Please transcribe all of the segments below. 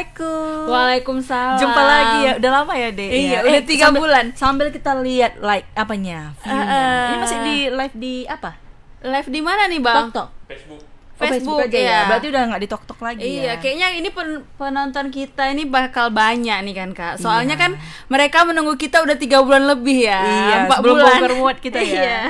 Assalamualaikum. Waalaikumsalam. Jumpa lagi ya. Udah lama ya, Dek. Iya, ya. udah eh, tiga bulan. Sambil kita lihat like apanya. Uh, Ini masih di live di apa? Live di mana nih, Bang? -tok. Facebook. Facebook, oh, oh Facebook aja ya. ya. Berarti udah nggak di TokTok lagi iya, ya. kayaknya ini pen penonton kita ini bakal banyak nih kan Kak. Iya. Soalnya iya. kan mereka menunggu kita udah tiga bulan lebih ya. Iya, Empat belum bulan. bermuat kita ya. iya.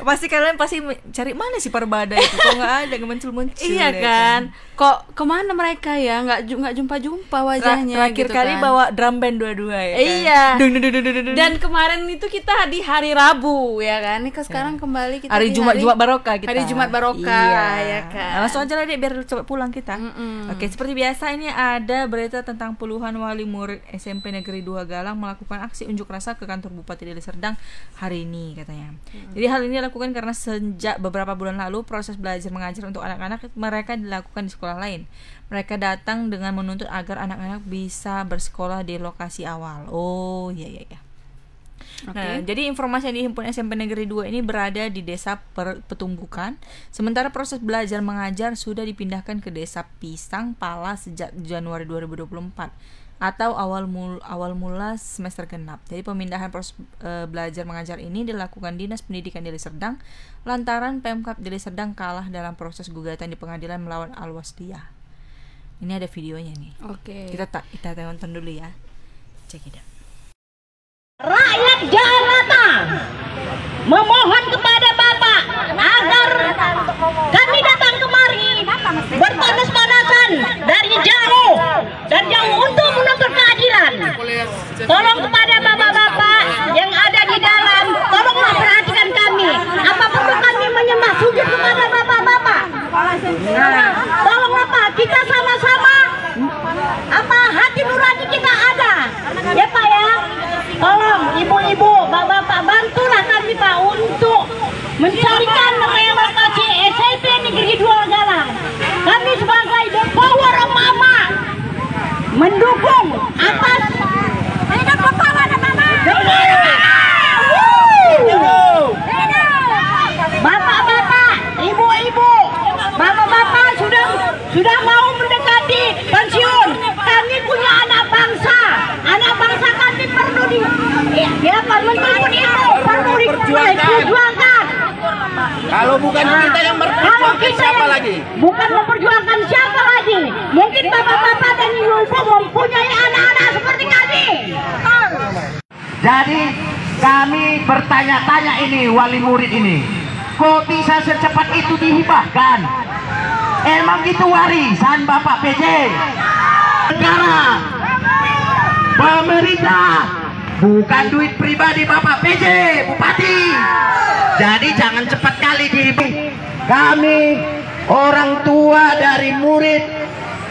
pasti kalian pasti cari mana sih Parbada itu? Kok nggak ada muncul-muncul. Iya ya kan? kan? kok kemana mereka ya nggak nggak jumpa jumpa wajahnya terakhir gitu kali kan. bawa drum band dua-dua ya kan? iya dung, dung, dung, dung, dung, dan kemarin itu kita di hari Rabu ya kan ini ke sekarang ya. kembali kita hari Jumat hari, Jumat baroka kita hari Jumat baroka iya. ya kan nah, langsung aja lah deh biar cepat pulang kita mm -mm. oke seperti biasa ini ada berita tentang puluhan wali murid SMP Negeri Dua Galang melakukan aksi unjuk rasa ke kantor Bupati Deli Serdang hari ini katanya mm. jadi hal ini dilakukan karena sejak beberapa bulan lalu proses belajar mengajar untuk anak-anak mereka dilakukan di sekolah sekolah lain. Mereka datang dengan menuntut agar anak-anak bisa bersekolah di lokasi awal. Oh, iya iya iya. Okay. Nah, jadi informasi yang dihimpun SMP Negeri 2 ini berada di desa per Petumbukan, sementara proses belajar mengajar sudah dipindahkan ke desa Pisang Pala sejak Januari 2024 atau awal mul awal mula semester genap. Jadi pemindahan proses e, belajar mengajar ini dilakukan Dinas Pendidikan Deli Serdang lantaran Pemkap Deli Serdang kalah dalam proses gugatan di pengadilan melawan Alwasdia. Ini ada videonya nih. Oke. Okay. Kita tak kita tonton dulu ya. Cek it out. Rakyat Jakarta memohon kepada Bapak agar kami datang kemari berpanas-panasan dari jauh dan yang untuk menuntut keadilan. Tolong kepada bapak-bapak yang ada di dalam, tolonglah berani. bukan nah, kita yang memperjuangkan siapa yang, lagi? Bukan memperjuangkan siapa lagi? Mungkin bapak-bapak dan ibu-ibu mempunyai anak-anak seperti kami. Jadi kami bertanya-tanya ini wali murid ini, kok bisa secepat itu dihibahkan? Emang itu warisan Bapak PJ? Negara bukan duit pribadi Bapak PJ Bupati jadi jangan cepat kali diri kami orang tua dari murid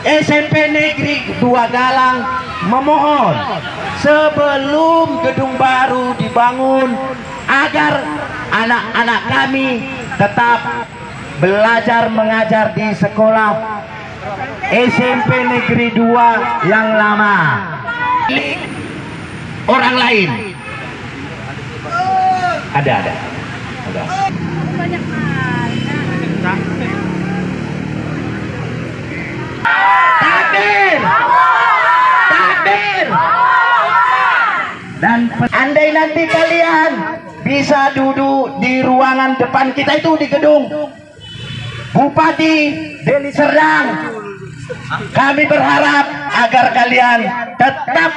SMP Negeri Dua Galang memohon sebelum gedung baru dibangun agar anak-anak kami tetap belajar mengajar di sekolah SMP Negeri 2 yang lama orang lain ada ada ada takbir dan andai nanti kalian bisa duduk di ruangan depan kita itu di gedung Bupati Deli Serdang kami berharap agar kalian tetap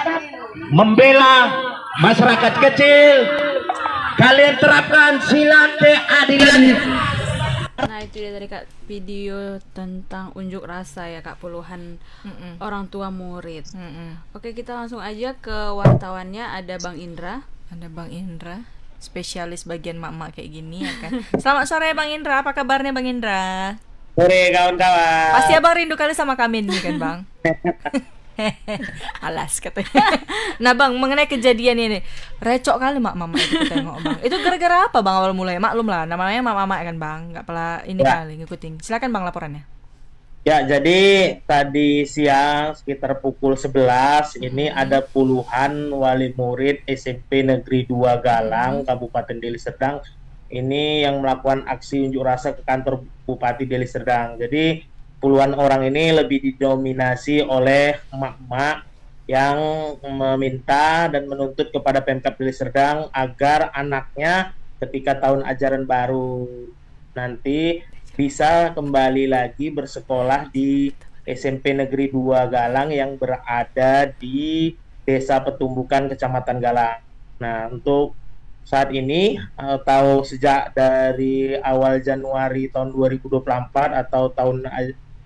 membela masyarakat kecil kalian terapkan sila keadilan Nah itu dia dari kak video tentang unjuk rasa ya kak puluhan Mm-mm. orang tua murid. Mm-mm. Oke kita langsung aja ke wartawannya ada Bang Indra. Ada Bang Indra spesialis bagian mak-mak kayak gini ya kan. Selamat sore Bang Indra, apa kabarnya Bang Indra? Sore kawan-kawan. Pasti abang rindu kali sama kami nih kan Bang. alas katanya nah bang mengenai kejadian ini recok kali mak mama itu tengok bang itu gara-gara apa bang awal mulai maklum lah namanya mak mama kan bang nggak pernah ini ya. kali ngikutin silakan bang laporannya ya jadi tadi siang sekitar pukul 11 hmm. ini mm-hmm. ada puluhan wali murid SMP Negeri 2 Galang hmm. Kabupaten Deli Serdang ini yang melakukan aksi unjuk rasa ke kantor Bupati Deli Serdang jadi puluhan orang ini lebih didominasi oleh emak-emak yang meminta dan menuntut kepada Pemkap Deli Serdang agar anaknya ketika tahun ajaran baru nanti bisa kembali lagi bersekolah di SMP Negeri 2 Galang yang berada di Desa Petumbukan Kecamatan Galang. Nah, untuk saat ini atau eh, sejak dari awal Januari tahun 2024 atau tahun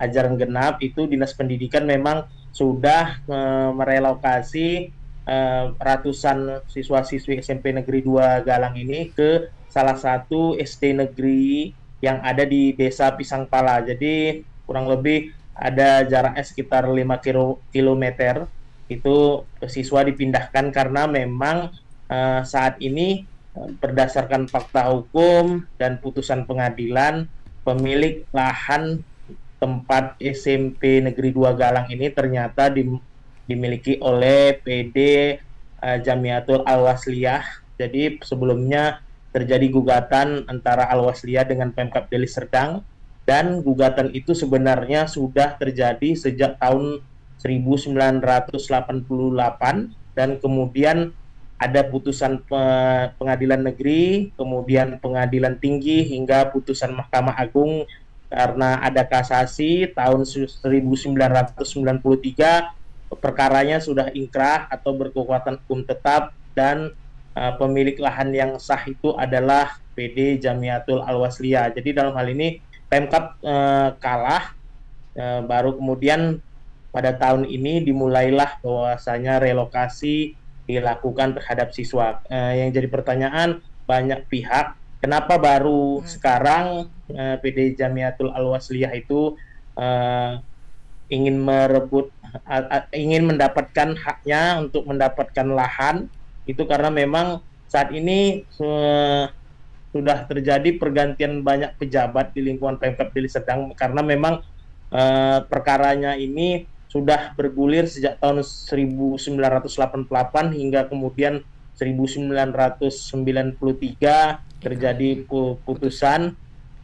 ajaran genap itu dinas pendidikan memang sudah e, merelokasi e, ratusan siswa-siswi SMP Negeri 2 Galang ini ke salah satu SD negeri yang ada di Desa Pisang Pala. Jadi kurang lebih ada jaraknya sekitar 5 kilo, kilometer itu siswa dipindahkan karena memang e, saat ini berdasarkan fakta hukum dan putusan pengadilan pemilik lahan tempat SMP Negeri 2 Galang ini ternyata dim, dimiliki oleh PD uh, eh, Jamiatul Al-Wasliyah. Jadi sebelumnya terjadi gugatan antara Al-Wasliyah dengan Pemkap Deli Serdang dan gugatan itu sebenarnya sudah terjadi sejak tahun 1988 dan kemudian ada putusan pengadilan negeri, kemudian pengadilan tinggi hingga putusan Mahkamah Agung karena ada kasasi tahun 1993 perkaranya sudah inkrah atau berkekuatan hukum tetap dan uh, pemilik lahan yang sah itu adalah PD Jamiatul Alwaslia Jadi dalam hal ini Pemkap uh, kalah uh, baru kemudian pada tahun ini dimulailah bahwasanya relokasi dilakukan terhadap siswa. Uh, yang jadi pertanyaan banyak pihak Kenapa baru hmm. sekarang uh, eh, PD Jamiatul Alwasliyah itu uh, ingin merebut uh, uh, ingin mendapatkan haknya untuk mendapatkan lahan itu karena memang saat ini uh, sudah terjadi pergantian banyak pejabat di lingkungan Pemkap Deli Serdang karena memang uh, perkaranya ini sudah bergulir sejak tahun 1988 hingga kemudian 1993 terjadi putusan.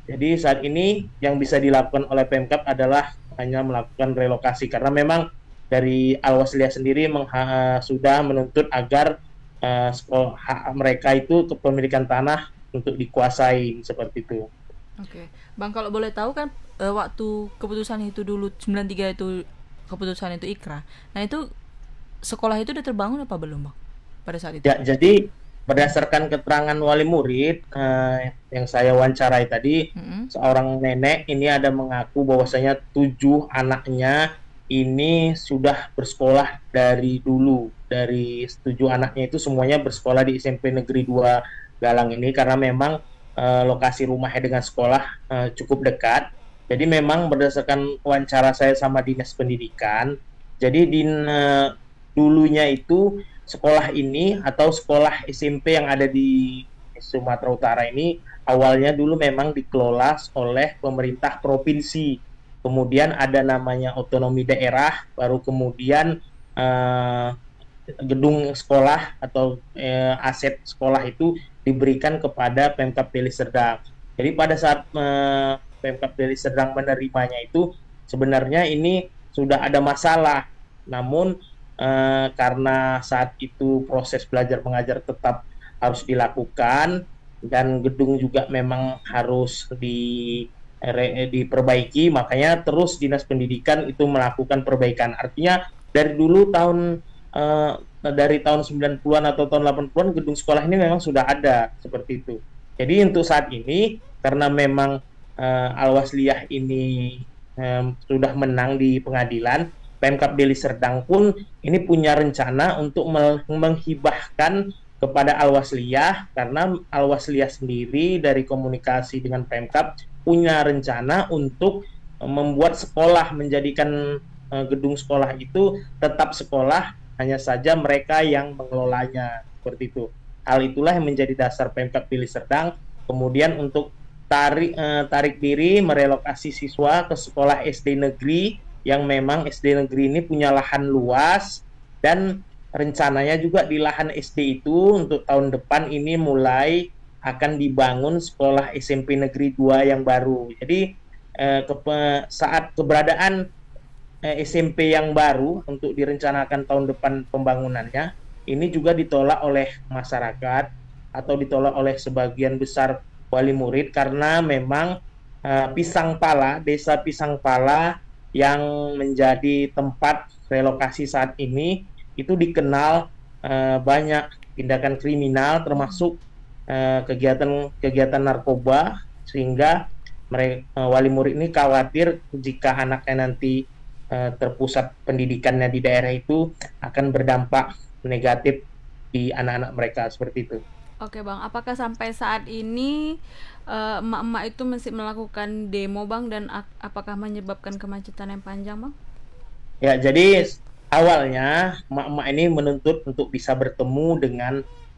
Jadi saat ini yang bisa dilakukan oleh Pemkap adalah hanya melakukan relokasi karena memang dari Alwaslia sendiri sudah menuntut agar uh, eh, hak mereka itu kepemilikan tanah untuk dikuasai seperti itu. Oke, Bang kalau boleh tahu kan eh, waktu keputusan itu dulu 93 itu keputusan itu Ikra. Nah, itu sekolah itu udah terbangun apa belum, Bang? Pada saat itu. Ya, jadi berdasarkan keterangan wali murid uh, yang saya wawancarai tadi, mm-hmm. seorang nenek ini ada mengaku bahwasanya tujuh anaknya ini sudah bersekolah dari dulu. Dari tujuh anaknya itu semuanya bersekolah di SMP Negeri 2 Galang ini karena memang uh, lokasi rumahnya dengan sekolah uh, cukup dekat. Jadi memang berdasarkan wawancara saya sama dinas pendidikan, jadi di uh, dulunya itu sekolah ini atau sekolah SMP yang ada di Sumatera Utara ini awalnya dulu memang dikelola oleh pemerintah provinsi. Kemudian ada namanya otonomi daerah, baru kemudian eh, gedung sekolah atau eh, aset sekolah itu diberikan kepada Pemkap Deli Serdang. Jadi pada saat eh, Pemkap Deli Serdang menerimanya itu sebenarnya ini sudah ada masalah. Namun Eh, karena saat itu proses belajar mengajar tetap harus dilakukan dan gedung juga memang harus di diperbaiki makanya terus dinas pendidikan itu melakukan perbaikan artinya dari dulu tahun uh, dari tahun 90-an atau tahun 80-an gedung sekolah ini memang sudah ada seperti itu jadi untuk saat ini karena memang uh, eh, Alwasliyah ini um, sudah menang di pengadilan Pemkap Deli Serdang pun ini punya rencana untuk menghibahkan kepada Alwasliyah karena Alwasliyah sendiri dari komunikasi dengan Pemkap punya rencana untuk e, membuat sekolah menjadikan e, gedung sekolah itu tetap sekolah hanya saja mereka yang mengelolanya seperti itu. Hal itulah yang menjadi dasar Pemkap Deli Serdang kemudian untuk tarik e, tarik diri merelokasi siswa ke sekolah SD negeri yang memang SD negeri ini punya lahan luas dan rencananya juga di lahan SD itu untuk tahun depan ini mulai akan dibangun sekolah SMP negeri 2 yang baru. Jadi eh, ke, saat keberadaan eh, SMP yang baru untuk direncanakan tahun depan pembangunannya ini juga ditolak oleh masyarakat atau ditolak oleh sebagian besar wali murid karena memang eh, Pisang Pala, desa Pisang Pala yang menjadi tempat relokasi saat ini itu dikenal uh, banyak tindakan kriminal termasuk kegiatan-kegiatan eh, uh, narkoba sehingga mereka, uh, eh, wali murid ini khawatir jika anaknya nanti uh, terpusat pendidikannya di daerah itu akan berdampak negatif di anak-anak mereka seperti itu. Oke bang, apakah sampai saat ini Eh, emak-emak uh, itu masih melakukan demo bang dan apakah menyebabkan kemacetan yang panjang bang? Ya jadi awalnya emak-emak ini menuntut untuk bisa bertemu dengan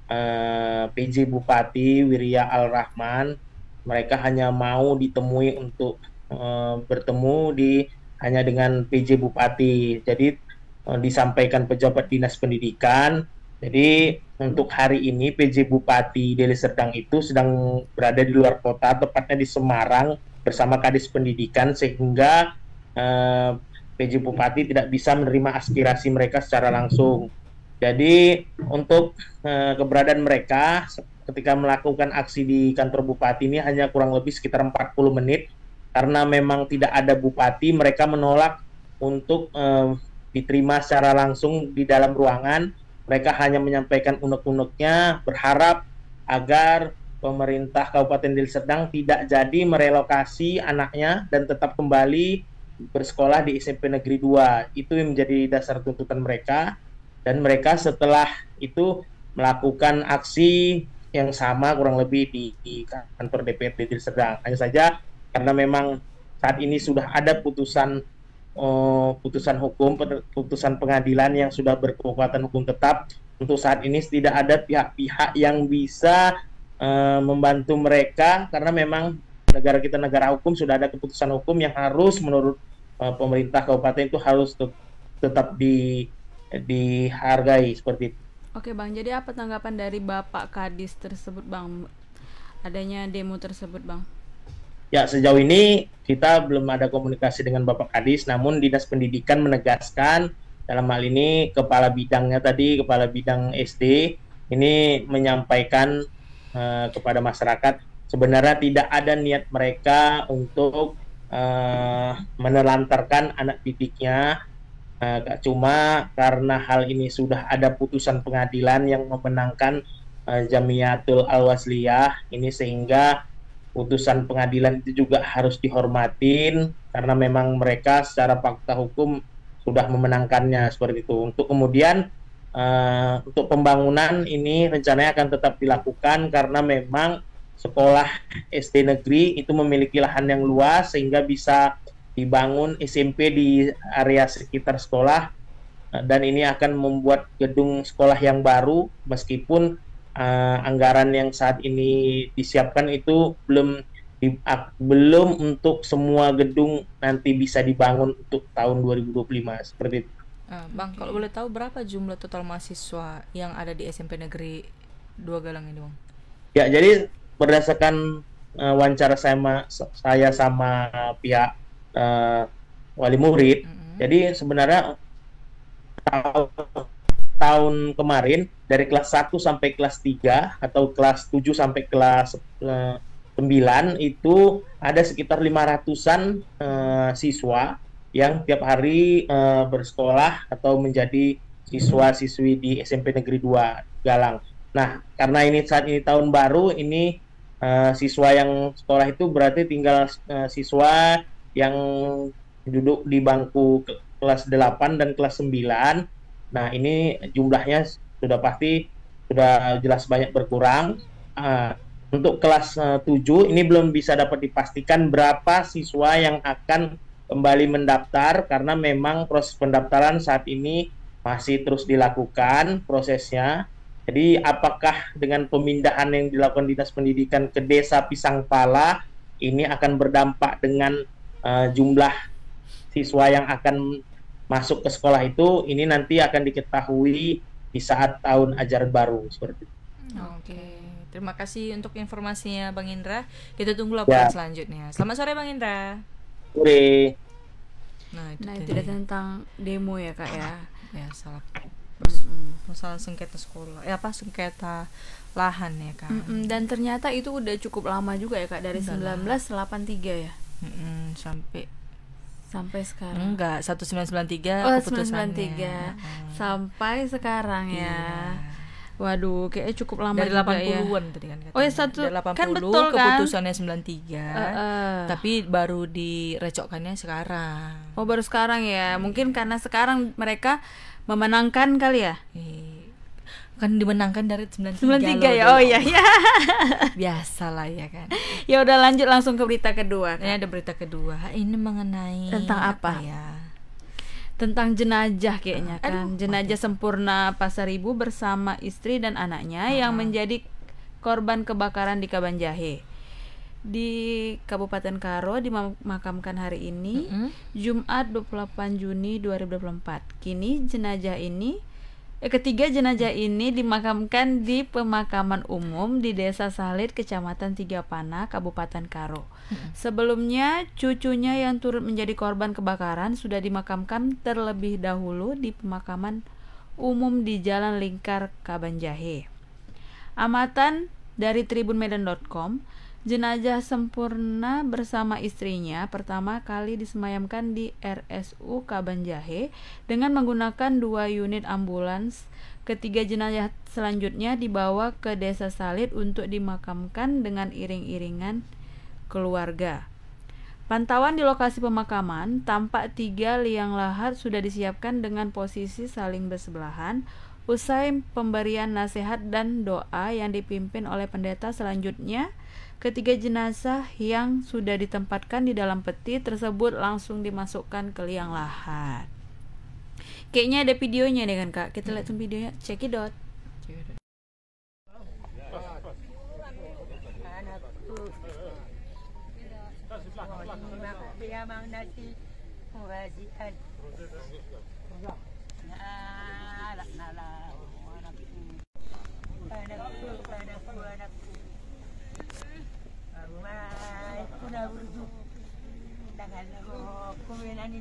uh, eh, PJ Bupati Wirya Al Rahman. Mereka hanya mau ditemui untuk uh, bertemu di hanya dengan PJ Bupati. Jadi uh, disampaikan pejabat dinas pendidikan jadi untuk hari ini PJ Bupati Deli Serdang itu sedang berada di luar kota, tepatnya di Semarang bersama Kadis Pendidikan sehingga eh, PJ Bupati tidak bisa menerima aspirasi mereka secara langsung. Jadi untuk eh, keberadaan mereka ketika melakukan aksi di kantor Bupati ini hanya kurang lebih sekitar 40 menit karena memang tidak ada Bupati, mereka menolak untuk eh, diterima secara langsung di dalam ruangan mereka hanya menyampaikan unek-uneknya, berharap agar pemerintah Kabupaten Deli Serdang tidak jadi merelokasi anaknya dan tetap kembali bersekolah di SMP Negeri 2. Itu yang menjadi dasar tuntutan mereka dan mereka setelah itu melakukan aksi yang sama kurang lebih di, di kantor DPRD Deli Serdang. Hanya saja karena memang saat ini sudah ada putusan uh, putusan hukum, putusan pengadilan yang sudah berkekuatan hukum tetap. Untuk saat ini tidak ada pihak-pihak yang bisa uh, membantu mereka karena memang negara kita negara hukum sudah ada keputusan hukum yang harus menurut uh, pemerintah kabupaten itu harus te tetap di dihargai seperti itu. Oke Bang, jadi apa tanggapan dari Bapak Kadis tersebut Bang? Adanya demo tersebut Bang? Ya, sejauh ini kita belum ada komunikasi dengan Bapak Kadis, namun Dinas Pendidikan menegaskan dalam hal ini kepala bidangnya tadi, kepala bidang SD ini menyampaikan uh, kepada masyarakat sebenarnya tidak ada niat mereka untuk uh, menelantarkan anak didiknya uh, cuma karena hal ini sudah ada putusan pengadilan yang memenangkan uh, Jamiatul Al-Wasliyah ini sehingga putusan pengadilan itu juga harus dihormatin karena memang mereka secara fakta hukum sudah memenangkannya seperti itu. Untuk kemudian uh, untuk pembangunan ini rencananya akan tetap dilakukan karena memang sekolah SD negeri itu memiliki lahan yang luas sehingga bisa dibangun SMP di area sekitar sekolah eh, dan ini akan membuat gedung sekolah yang baru meskipun uh, anggaran yang saat ini disiapkan itu belum di, uh, belum untuk semua gedung nanti bisa dibangun untuk tahun 2025 seperti itu. Ah, bang, kalau boleh tahu berapa jumlah total mahasiswa yang ada di SMP Negeri Dua Galang ini, Bang? Ya, jadi berdasarkan uh, wawancara sama saya sama pihak uh, wali murid, mm -hmm. jadi sebenarnya tahun tahun kemarin dari kelas 1 sampai kelas 3 atau kelas 7 sampai kelas uh, eh, 9 itu ada sekitar 500-an uh, eh, siswa yang tiap hari uh, bersekolah atau menjadi siswa-siswi di SMP Negeri 2 Galang. Nah, karena ini saat ini tahun baru, ini uh, siswa yang sekolah itu berarti tinggal uh, siswa yang duduk di bangku kelas 8 dan kelas 9 Nah ini jumlahnya sudah pasti sudah jelas banyak berkurang. Uh, untuk kelas eh, uh, 7 ini belum bisa dapat dipastikan berapa siswa yang akan kembali mendaftar karena memang proses pendaftaran saat ini masih terus dilakukan prosesnya. Jadi apakah dengan pemindahan yang dilakukan Dinas Pendidikan ke Desa Pisang Pala ini akan berdampak dengan uh, jumlah siswa yang akan masuk ke sekolah itu ini nanti akan diketahui di saat tahun ajaran baru seperti itu. Oke. Terima kasih untuk informasinya Bang Indra. Kita tunggu laporan ya. selanjutnya. Selamat sore Bang Indra. Sore. Nah, itu, nah, itu tentang demo ya, Kak ya. Ya, salah. Masalah sengketa sekolah. Ya eh, apa sengketa lahan ya, Kak. mm Dan ternyata itu udah cukup lama juga ya, Kak, dari Udah 1983 ya. Mm-mm. sampai sampai sekarang enggak 1993 oh, sembilan tiga sampai sekarang ya iya. Waduh, kayaknya cukup lama dari 80-an ya. tadi kan katanya. Oh ya satu dari 80 kan betul kan? keputusannya kan? 93. Uh, uh. Tapi baru direcokkannya sekarang. Oh, baru sekarang ya. iya. Mungkin karena sekarang mereka memenangkan kali ya. iya kan dimenangkan dari 93 93 ya. Oh iya ya. Biasalah ya kan. Ya udah lanjut langsung ke berita kedua. Kan? Ini ya, ada berita kedua. Ini mengenai tentang apa? ya? Tentang jenajah kayaknya uh, kan. Aduh, jenajah okay. sempurna Pasaribu bersama istri dan anaknya uh. yang menjadi korban kebakaran di Jahe. Di Kabupaten Karo dimakamkan hari ini mm -hmm. Jumat 28 Juni 2024. Kini jenajah ini Ketiga jenazah ini dimakamkan di pemakaman umum di Desa Salit, Kecamatan Tiga Pana, Kabupaten Karo. Sebelumnya, cucunya yang turut menjadi korban kebakaran sudah dimakamkan terlebih dahulu di pemakaman umum di Jalan Lingkar Kabanjahe. Amatan dari tribunmedan.com Jenazah sempurna bersama istrinya pertama kali disemayamkan di RSU Kabanjahe dengan menggunakan dua unit ambulans. Ketiga jenazah selanjutnya dibawa ke Desa Salit untuk dimakamkan dengan iring-iringan keluarga. Pantauan di lokasi pemakaman, tampak tiga liang lahat sudah disiapkan dengan posisi saling bersebelahan. Usai pemberian nasihat dan doa yang dipimpin oleh pendeta selanjutnya, Ketiga jenazah yang sudah ditempatkan di dalam peti tersebut langsung dimasukkan ke liang lahat. Kayaknya ada videonya nih kan kak. Kita hmm. lihat videonya. Cekidot. Cekidot.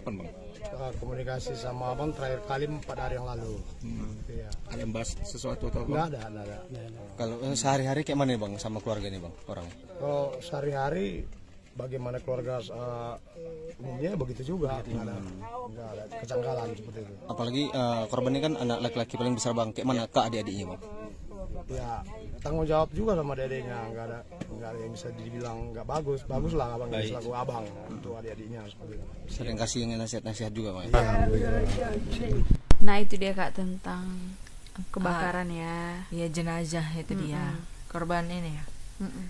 kapan bang? Komunikasi sama abang terakhir kali empat hari yang lalu. Hmm. Ya. Ada bahas sesuatu atau apa? Enggak ada, nggak ada. Kalau uh, sehari-hari kayak mana bang sama keluarga ini bang orang? Kalau sehari-hari bagaimana keluarga uh, begitu juga nggak ada, hmm. ada kecanggalan seperti itu apalagi uh, korban ini kan anak laki-laki paling besar bang kayak mana kak adik-adiknya bang ya tanggung jawab juga sama dedeknya nggak ada nggak ada yang bisa dibilang nggak bagus bagus lah abang Baik. selaku abang untuk adik-adiknya seperti sering kasih nasihat-nasihat juga mas ya, nah itu dia kak tentang kebakaran ah, ya ya jenazah itu mm -mm. dia korban ini ya mm -mm.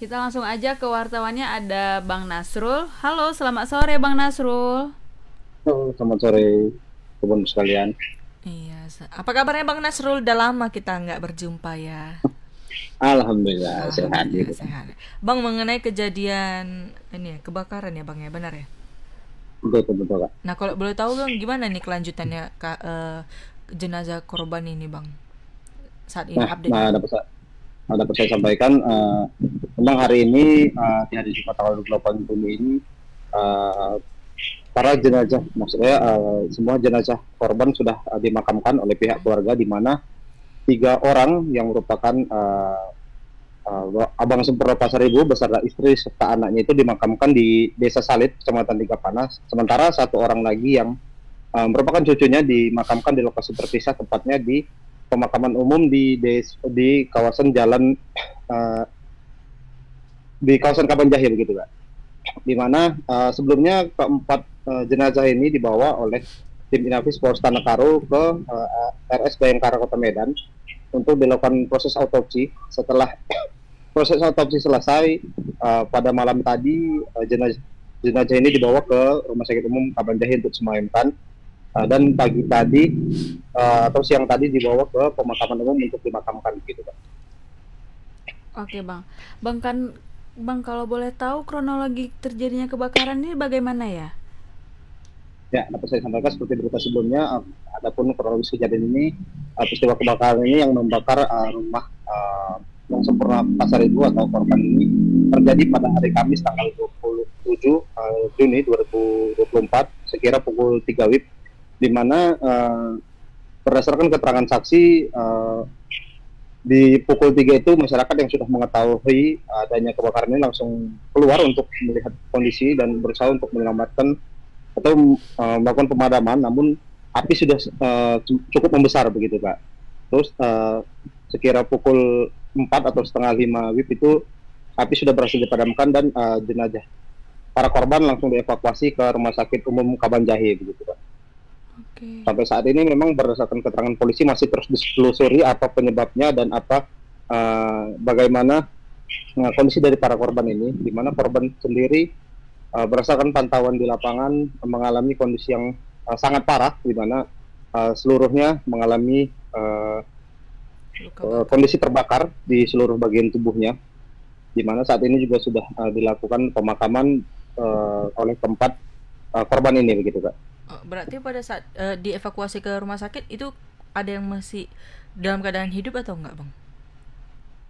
kita langsung aja ke wartawannya ada bang Nasrul halo selamat sore bang Nasrul halo selamat sore teman sekalian Iya, apa kabarnya Bang Nasrul? Udah lama kita nggak berjumpa ya. Alhamdulillah, sehat. Sehat. Bang mengenai kejadian ini ya, kebakaran ya Bang ya, benar ya? Betul betul Kak. Nah, kalau boleh tahu Bang gimana nih kelanjutannya Kak, eh, jenazah korban ini Bang? Saat ini nah, update. Nah, pesan. Ada dapat saya sampaikan uh, hari ini uh, di hari Jumat tanggal 28 Juni ini uh, para jenazah maksudnya uh, semua jenazah korban sudah uh, dimakamkan oleh pihak keluarga di mana tiga orang yang merupakan uh, uh, Abang Sempurna Pasaribu beserta istri serta anaknya itu dimakamkan di Desa Salit, Kecamatan Tiga Panas. Sementara satu orang lagi yang uh, merupakan cucunya dimakamkan di lokasi terpisah, tepatnya di pemakaman umum di des, di kawasan Jalan uh, di kawasan Jahil gitu, Pak. Di mana uh, sebelumnya keempat uh, jenazah ini dibawa oleh tim Inafis Polres Tanah Karo ke uh, RS Bayangkara Kota Medan untuk dilakukan proses autopsi. Setelah proses autopsi selesai uh, pada malam tadi uh, jenazah jenazah ini dibawa ke rumah sakit umum Kaban Jahe untuk semayamkan. uh, eh, dan pagi tadi uh, atau siang tadi dibawa ke pemakaman umum untuk dimakamkan gitu kan. Oke bang, bang kan bang kalau boleh tahu kronologi terjadinya kebakaran ini bagaimana ya? Ya, dapat saya sampaikan seperti berita sebelumnya, uh, adapun kronologis kejadian ini, uh, peristiwa kebakaran ini yang membakar uh, rumah uh, yang sempurna pasar itu atau korban ini terjadi pada hari Kamis tanggal 27 uh, Juni 2024 sekira pukul 3 WIB, di mana uh, berdasarkan keterangan saksi uh, di pukul 3 itu masyarakat yang sudah mengetahui adanya kebakaran ini langsung keluar untuk melihat kondisi dan berusaha untuk menyelamatkan atau uh, melakukan pemadaman namun api sudah uh, cukup membesar begitu Pak. Terus uh, sekira pukul 4 atau setengah 5 WIB itu api sudah berhasil dipadamkan dan uh, jenazah para korban langsung dievakuasi ke Rumah Sakit Umum Kabanjahe begitu Pak. Okay. Sampai saat ini memang berdasarkan keterangan polisi masih terus diselusuri apa penyebabnya dan apa uh, bagaimana uh, kondisi dari para korban ini di mana korban sendiri uh, berdasarkan pantauan di lapangan mengalami kondisi yang uh, sangat parah di mana uh, seluruhnya mengalami uh, uh, kondisi terbakar di seluruh bagian tubuhnya di mana saat ini juga sudah uh, dilakukan pemakaman uh, oleh tempat uh, korban ini begitu kak. Oh, berarti pada saat uh, dievakuasi ke rumah sakit itu ada yang masih dalam keadaan hidup atau enggak bang?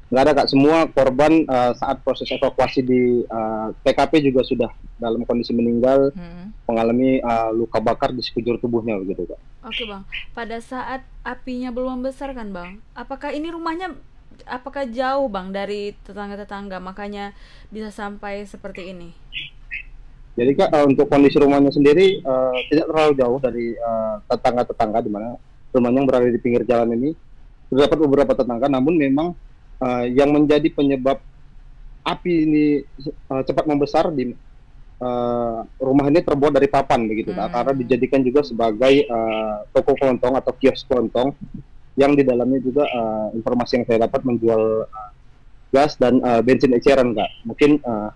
nggak ada kak semua korban uh, saat proses evakuasi di uh, eh, TKP juga sudah dalam kondisi meninggal hmm. mengalami uh, luka bakar di sekujur tubuhnya begitu kak. Oke bang, pada saat apinya belum membesar kan bang, apakah ini rumahnya apakah jauh bang dari tetangga-tetangga makanya bisa sampai seperti ini? Jadi kak uh, untuk kondisi rumahnya sendiri uh, tidak terlalu jauh dari tetangga-tetangga di mana rumahnya yang berada di pinggir jalan ini terdapat beberapa tetangga, namun memang uh, yang menjadi penyebab api ini uh, cepat membesar di uh, rumah ini terbuat dari papan begitu hmm. karena dijadikan juga sebagai uh, toko kelontong atau kios kelontong yang di dalamnya juga uh, informasi yang saya dapat menjual uh, gas dan uh, bensin eceran kak mungkin uh,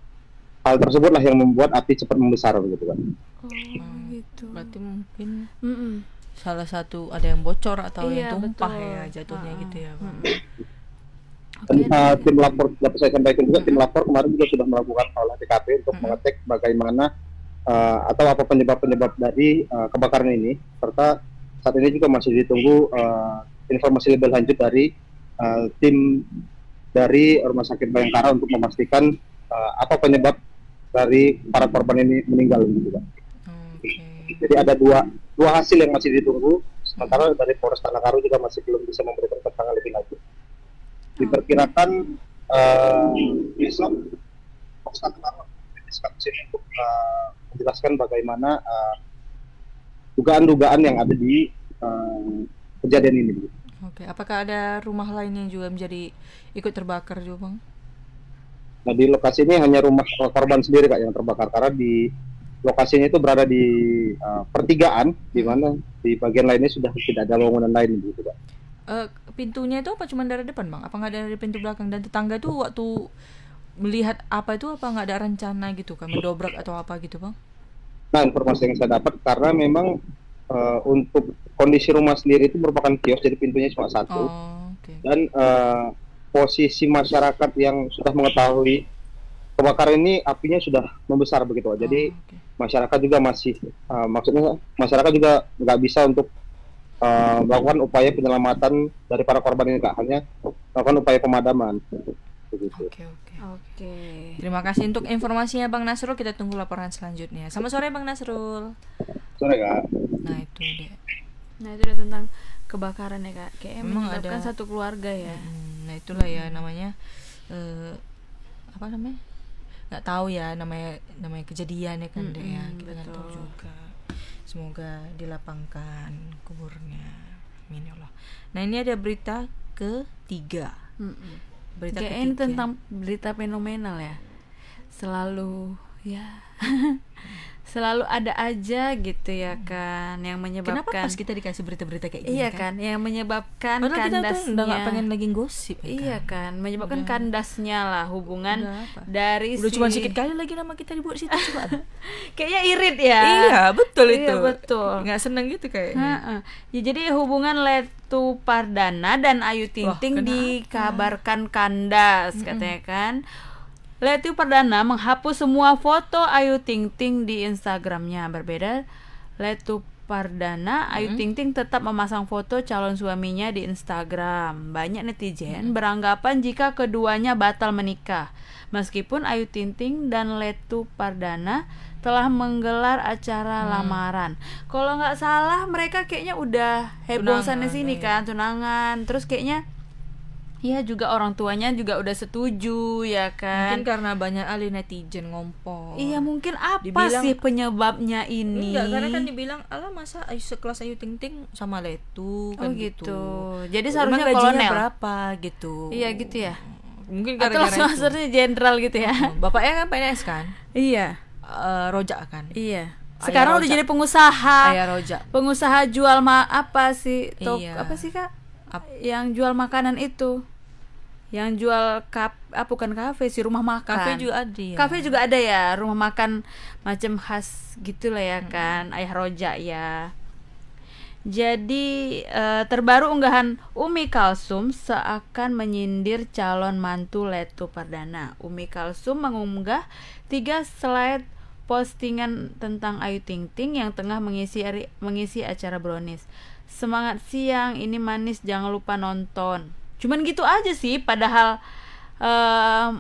hal tersebutlah yang membuat api cepat membesar begitu kan oh, gitu. berarti mungkin mm -mm. salah satu ada yang bocor atau iya, yang tumpah ya, betul. ya jatuhnya ah. gitu ya Okay. Uh, eh, tim lapor dapat saya sampaikan juga tim lapor kemarin juga sudah melakukan olah TKP untuk mengecek bagaimana uh, atau apa penyebab-penyebab dari uh, kebakaran ini serta saat ini juga masih ditunggu uh, informasi lebih lanjut dari uh, tim dari Rumah Sakit Bayangkara untuk memastikan uh, apa penyebab dari para korban ini meninggal juga. Okay. Jadi ada dua dua hasil yang masih ditunggu. Sementara dari Polres Tanah Karo juga masih belum bisa memberikan keterangan lebih lanjut diperkirakan uh, besok Ustaz untuk uh, menjelaskan bagaimana eh, dugaan-dugaan uh, yang ada di uh, kejadian ini. Oke, apakah ada rumah lain yang juga menjadi ikut terbakar juga, bang? Nah di lokasi ini hanya rumah korban sendiri kak yang terbakar karena di lokasinya itu berada di uh, pertigaan di mana di bagian lainnya sudah tidak ada bangunan lain begitu kak. Eh, pintunya itu apa cuma dari depan bang apa nggak dari pintu belakang dan tetangga itu waktu melihat apa itu apa nggak ada rencana gitu kan mendobrak atau apa gitu bang nah informasi yang saya dapat karena memang uh, untuk kondisi rumah sendiri itu merupakan kios jadi pintunya cuma satu oh, okay. dan uh, posisi masyarakat yang sudah mengetahui kebakaran ini apinya sudah membesar begitu jadi oh, okay. masyarakat juga masih uh, maksudnya masyarakat juga nggak bisa untuk uh, melakukan upaya penyelamatan dari para korban ini kak hanya melakukan upaya pemadaman Oke, oke. Oke. Terima kasih untuk informasinya Bang Nasrul. Kita tunggu laporan selanjutnya. sama sore Bang Nasrul. Sore, Kak. Nah, itu dia. Nah, itu dia tentang kebakaran ya, Kak. Kayak memang ada satu keluarga ya. Hmm, nah, itulah ya, hmm. ya namanya uh, apa namanya? nggak tahu ya namanya namanya kejadian ya kan hmm, deh ya. Kita nggak tahu juga semoga dilapangkan kuburnya amin ya Allah nah ini ada berita ketiga berita GN ketiga. tentang berita fenomenal ya selalu ya selalu ada aja gitu ya hmm. kan yang menyebabkan kenapa pas kita dikasih berita-berita kayak gini iya kan, kan? yang menyebabkan Padahal kandasnya kita tuh udah pengen lagi gosip ya iya kan? kan, menyebabkan udah. kandasnya lah hubungan udah dari udah si... cuma sedikit kali lagi nama kita dibuat situ coba kayaknya irit ya iya betul iya, itu iya betul nggak seneng gitu kayaknya ha -ha. ya, jadi hubungan Letu Pardana dan Ayu Ting Ting dikabarkan kandas mm -mm. katanya kan Letu Perdana menghapus semua foto Ayu Ting Ting di Instagramnya. Berbeda Letu Pardana, hmm. Ayu Ting Ting tetap memasang foto calon suaminya di Instagram. Banyak netizen hmm. beranggapan jika keduanya batal menikah. Meskipun Ayu Ting Ting dan Letu Pardana telah menggelar acara hmm. lamaran. Kalau nggak salah mereka kayaknya udah heboh sana sini ya. kan tunangan. Terus kayaknya Iya juga orang tuanya juga udah setuju ya kan. Mungkin karena banyak ahli netizen ngompol. Iya mungkin apa dibilang, sih penyebabnya ini? Enggak karena kan dibilang ala masa ayu sekelas Ayu Ting Ting sama Letu oh, kan gitu. gitu. Jadi seharusnya kolonel berapa gitu. Iya gitu ya. Mungkin karena Atau maksudnya jenderal gitu ya. Hmm, bapaknya kan PNS kan? Iya. Uh, rojak kan? Iya sekarang udah jadi pengusaha Ayah rojak. pengusaha jual ma apa sih tok iya. apa sih kak Ap yang jual makanan itu yang jual kap ah, bukan kafe sih rumah makan kafe juga ada ya. kafe juga ada ya rumah makan macam khas gitulah ya hmm. kan ayah rojak ya jadi eh, terbaru unggahan Umi Kalsum seakan menyindir calon mantu Letu Perdana Umi Kalsum mengunggah tiga slide postingan tentang Ayu Ting Ting yang tengah mengisi mengisi acara brownies semangat siang ini manis jangan lupa nonton cuman gitu aja sih padahal uh,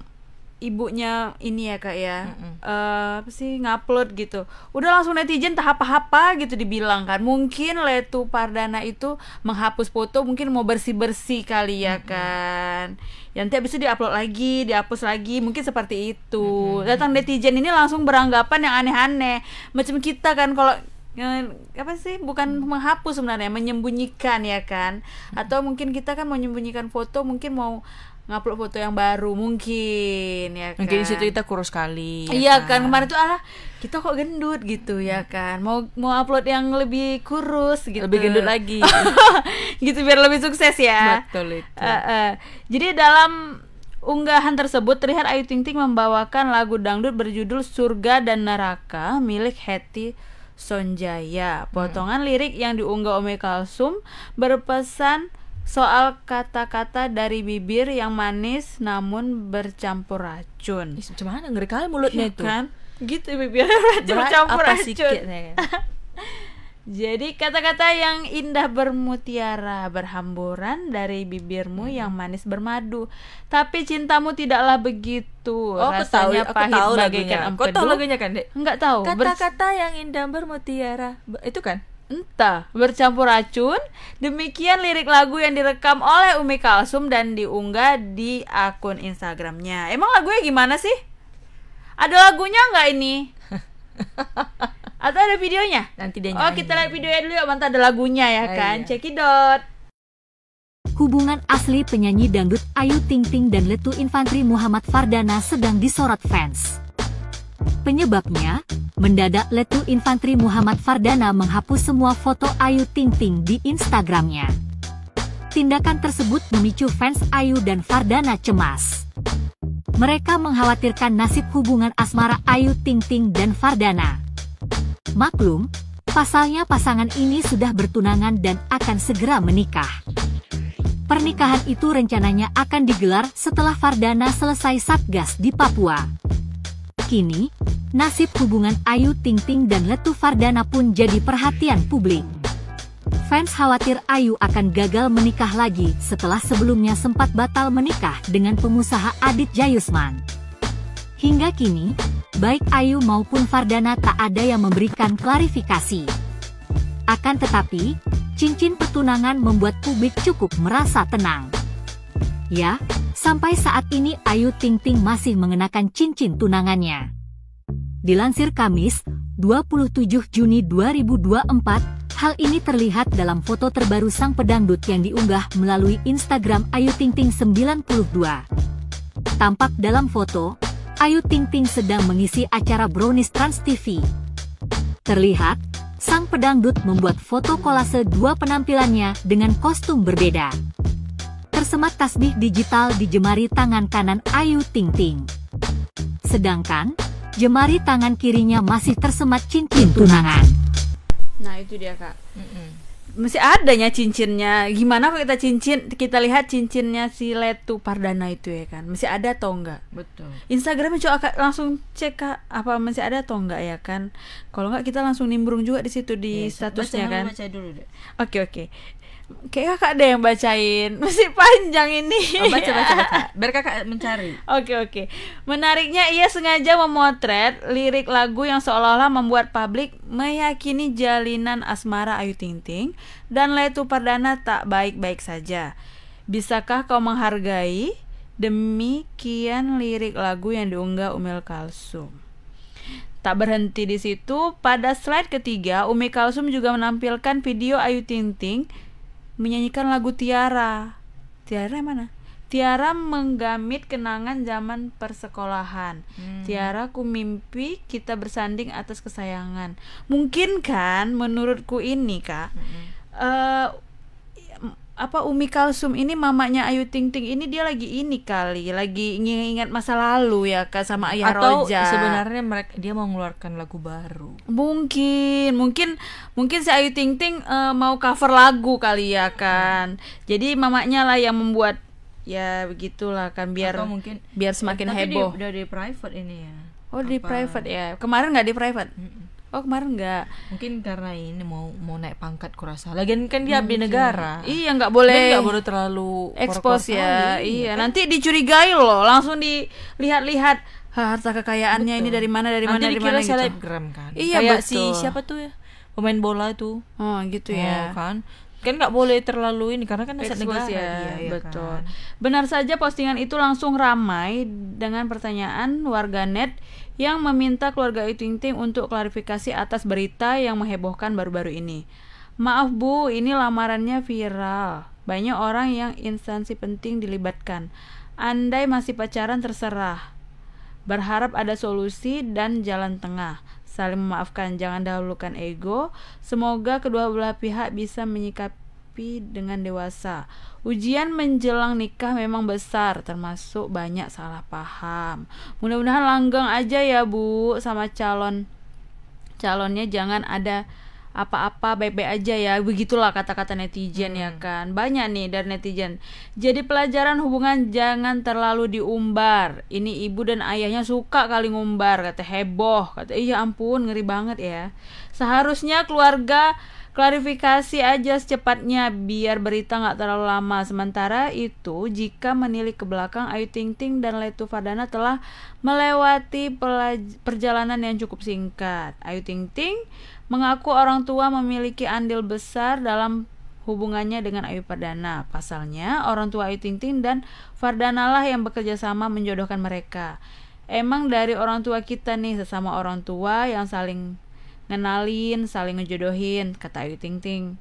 ibunya ini ya kak ya mm -mm. Uh, apa sih ngupload gitu udah langsung netizen tahap apa gitu dibilang kan mungkin Letu Pardana itu menghapus foto mungkin mau bersih bersih kali ya mm -mm. kan ya, nanti abis itu diupload lagi dihapus lagi mungkin seperti itu mm -mm. datang netizen ini langsung beranggapan yang aneh-aneh macam kita kan kalau apa sih bukan menghapus sebenarnya menyembunyikan ya kan atau mungkin kita kan mau menyembunyikan foto mungkin mau ngupload foto yang baru mungkin ya kan mungkin di situ kan? kita kurus kali ya iya kan? kan kemarin tuh alah kita kok gendut gitu ya kan mau mau upload yang lebih kurus gitu lebih gendut lagi gitu biar lebih sukses ya betul itu uh, uh. jadi dalam unggahan tersebut terlihat Ayu Ting Ting membawakan lagu dangdut berjudul Surga dan Neraka milik Hetty Sonjaya. Hmm. Potongan hmm. lirik yang diunggah Ome Kalsum berpesan soal kata-kata dari bibir yang manis namun bercampur racun. gimana ngeri kali mulutnya ya, itu. Kan? Gitu bibirnya bercampur racun. Sikit, ya? Jadi kata-kata yang indah bermutiara berhamburan dari bibirmu hmm. yang manis bermadu. Tapi cintamu tidaklah begitu. Oh, Rasanya aku pahit aku tahu bagaikan empedu. Kau tahu lagunya kan, Dek? Enggak tahu. Kata-kata yang indah bermutiara. Itu kan? entah bercampur racun. Demikian lirik lagu yang direkam oleh Umi Kalsum dan diunggah di akun Instagramnya. Emang lagunya gimana sih? Ada lagunya enggak ini? Atau ada videonya? Nanti dia oh, nyanyi. Oh, kita lihat videonya dulu ya, mantan ada lagunya ya oh, kan. Iya. Cekidot. Hubungan asli penyanyi dangdut Ayu Ting Ting dan Letu Infantri Muhammad Fardana sedang disorot fans. Penyebabnya, mendadak Letu Infantri Muhammad Fardana menghapus semua foto Ayu Ting Ting di Instagramnya. Tindakan tersebut memicu fans Ayu dan Fardana cemas. Mereka mengkhawatirkan nasib hubungan asmara Ayu Ting Ting dan Fardana. Maklum, pasalnya pasangan ini sudah bertunangan dan akan segera menikah. Pernikahan itu rencananya akan digelar setelah Fardana selesai satgas di Papua. Kini, nasib hubungan Ayu Ting Ting dan Letu Fardana pun jadi perhatian publik. Fans khawatir Ayu akan gagal menikah lagi setelah sebelumnya sempat batal menikah dengan pengusaha Adit Jayusman. Hingga kini, baik Ayu maupun Fardana tak ada yang memberikan klarifikasi. Akan tetapi, cincin pertunangan membuat publik cukup merasa tenang. Ya, sampai saat ini Ayu Ting Ting masih mengenakan cincin tunangannya. Dilansir Kamis, 27 Juni 2024, hal ini terlihat dalam foto terbaru sang pedangdut yang diunggah melalui Instagram Ayu Ting Ting 92. Tampak dalam foto, Ayu Ting Ting sedang mengisi acara Brownies Trans TV. Terlihat, sang pedangdut membuat foto kolase dua penampilannya dengan kostum berbeda. Tersemat tasbih digital di jemari tangan kanan Ayu Ting Ting. Sedangkan, jemari tangan kirinya masih tersemat cincin tunangan. Nah itu dia kak. Mm -mm mesti adanya cincinnya gimana kalau kita cincin kita lihat cincinnya si Letu Pardana itu ya kan masih ada atau enggak betul Instagramnya coba langsung cek apa masih ada atau enggak ya kan kalau enggak kita langsung nimbrung juga di situ di ya, statusnya kan baca oke okay, oke okay. Kayak kakak ada yang bacain Masih panjang ini oh, Baca baca baca Biar kakak mencari Oke okay, oke okay. Menariknya ia sengaja memotret Lirik lagu yang seolah-olah membuat publik Meyakini jalinan asmara Ayu Ting Ting Dan Letu Perdana tak baik-baik saja Bisakah kau menghargai Demikian lirik lagu yang diunggah Umil Kalsum Tak berhenti di situ, pada slide ketiga Umi Kalsum juga menampilkan video Ayu Ting Ting menyanyikan lagu Tiara. Tiara mana? Tiara menggamit kenangan zaman persekolahan. Hmm. Tiara ku mimpi kita bersanding atas kesayangan. Mungkin kan menurutku ini, Kak. Hmm. Uh, apa Umi Kalsum ini mamanya Ayu Ting Ting ini dia lagi ini kali lagi ingat masa lalu ya kak sama Ayah Atau Roja. Atau sebenarnya mereka dia mau mengeluarkan lagu baru. Mungkin mungkin mungkin si Ayu Ting Ting uh, eh, mau cover lagu kali ya kan. Hmm. Jadi mamanya lah yang membuat ya begitulah kan biar Atau mungkin biar semakin ya, tapi heboh. Di, di private ini ya. Oh apa? di private ya. Kemarin nggak di private. Mm -mm Oh kemarin nggak? Mungkin karena ini mau mau naik pangkat kurasa. Lagian kan dia abdi negara. Iya nggak boleh. Nggak boleh terlalu expose ya. Kali, oh, iya. iya nanti dicurigai loh. Langsung dilihat-lihat harta kekayaannya betul. ini dari mana dari nanti mana dari mana gitu. selebgram kan. Iya Kayak betul. si siapa tuh ya? Pemain bola itu. Oh gitu oh, ya. kan kan nggak boleh terlalu ini karena kan aset negara ya, iya, iya, betul kan. benar saja postingan itu langsung ramai dengan pertanyaan warga net yang meminta keluarga Ayu Ting Ting untuk klarifikasi atas berita yang menghebohkan baru-baru ini. Maaf Bu, ini lamarannya viral. Banyak orang yang instansi penting dilibatkan. Andai masih pacaran terserah. Berharap ada solusi dan jalan tengah. Saling memaafkan, jangan dahulukan ego. Semoga kedua belah pihak bisa menyikapi dengan dewasa. Ujian menjelang nikah memang besar, termasuk banyak salah paham. Mudah-mudahan langgeng aja ya, Bu, sama calon calonnya jangan ada apa-apa baik-baik aja ya begitulah kata-kata netizen ya hmm. ya kan banyak nih dari netizen jadi pelajaran hubungan jangan terlalu diumbar ini ibu dan ayahnya suka kali ngumbar kata heboh kata iya ampun ngeri banget ya seharusnya keluarga Klarifikasi aja secepatnya biar berita nggak terlalu lama. Sementara itu, jika menilik ke belakang, Ayu Ting Ting dan Letu Fardana telah melewati perjalanan yang cukup singkat. Ayu Ting Ting mengaku orang tua memiliki andil besar dalam hubungannya dengan Ayu Fardana. Pasalnya, orang tua Ayu Ting Ting dan Fardana lah yang bekerja sama menjodohkan mereka. Emang dari orang tua kita nih, sesama orang tua yang saling ngenalin, saling ngejodohin, kata Ayu Ting Ting.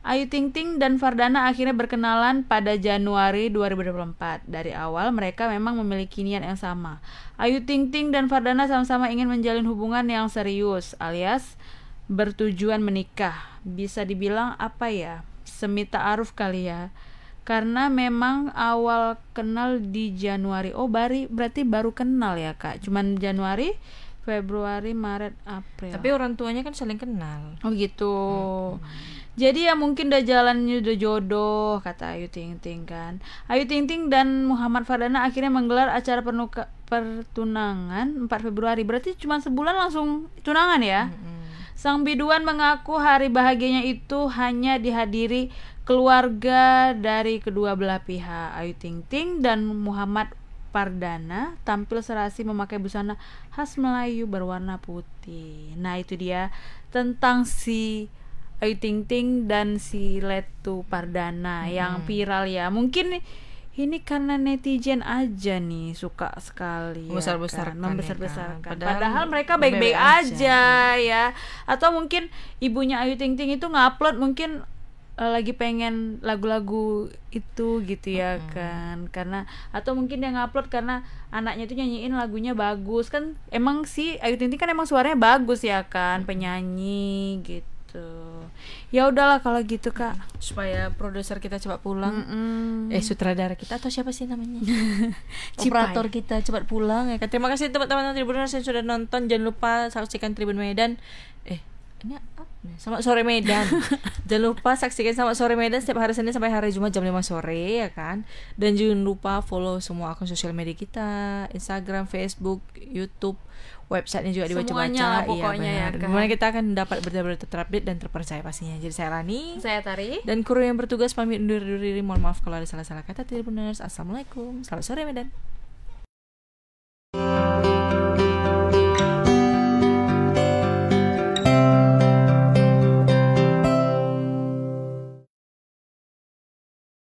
Ayu Ting Ting dan Fardana akhirnya berkenalan pada Januari 2024. Dari awal mereka memang memiliki niat yang sama. Ayu Ting Ting dan Fardana sama-sama ingin menjalin hubungan yang serius alias bertujuan menikah. Bisa dibilang apa ya? Semita Aruf kali ya. Karena memang awal kenal di Januari. Oh, bari, berarti baru kenal ya, Kak. Cuman Januari Februari, Maret, April. Tapi orang tuanya kan saling kenal. Oh gitu. Hmm. Jadi ya mungkin udah jalannya udah jodoh kata Ayu Ting Ting kan. Ayu Ting Ting dan Muhammad Fardana akhirnya menggelar acara penuka pertunangan 4 Februari. Berarti cuma sebulan langsung tunangan ya. Hmm. Sang biduan mengaku hari bahagianya itu hanya dihadiri keluarga dari kedua belah pihak Ayu Ting Ting dan Muhammad Pardana tampil serasi memakai busana khas Melayu berwarna putih. Nah, itu dia tentang si Ayu Ting Ting dan si Letu Pardana hmm. yang viral ya. Mungkin ini karena netizen aja nih suka sekali ya besar besar kan. ya kan? membesar besarkan kan? padahal, padahal mereka baik baik aja, aja ya atau mungkin ibunya Ayu Ting Ting itu ngupload mungkin uh, lagi pengen lagu-lagu itu gitu ya mm-hmm. kan karena atau mungkin dia ngupload karena anaknya itu nyanyiin lagunya bagus kan emang si Ayu Ting Ting kan emang suaranya bagus ya kan mm-hmm. penyanyi gitu ya udahlah kalau gitu kak supaya produser kita cepat pulang mm-hmm. eh sutradara kita atau siapa sih namanya operator kita cepat pulang ya kan terima kasih teman-teman Tribun yang sudah nonton jangan lupa saksikan Tribun Medan eh ini sama sore Medan. jangan lupa saksikan sama sore Medan setiap hari Senin sampai hari Jumat jam 5 sore ya kan. Dan jangan lupa follow semua akun sosial media kita, Instagram, Facebook, YouTube, website websitenya juga dibaca-baca. Iya benar. Ya, kan? kita akan dapat berita-berita terupdate dan terpercaya pastinya. Jadi saya Lani, saya Tari, dan kru yang bertugas pamit undur diri. Mohon maaf kalau ada salah-salah kata. Tidak benar. Assalamualaikum. Selamat sore Medan.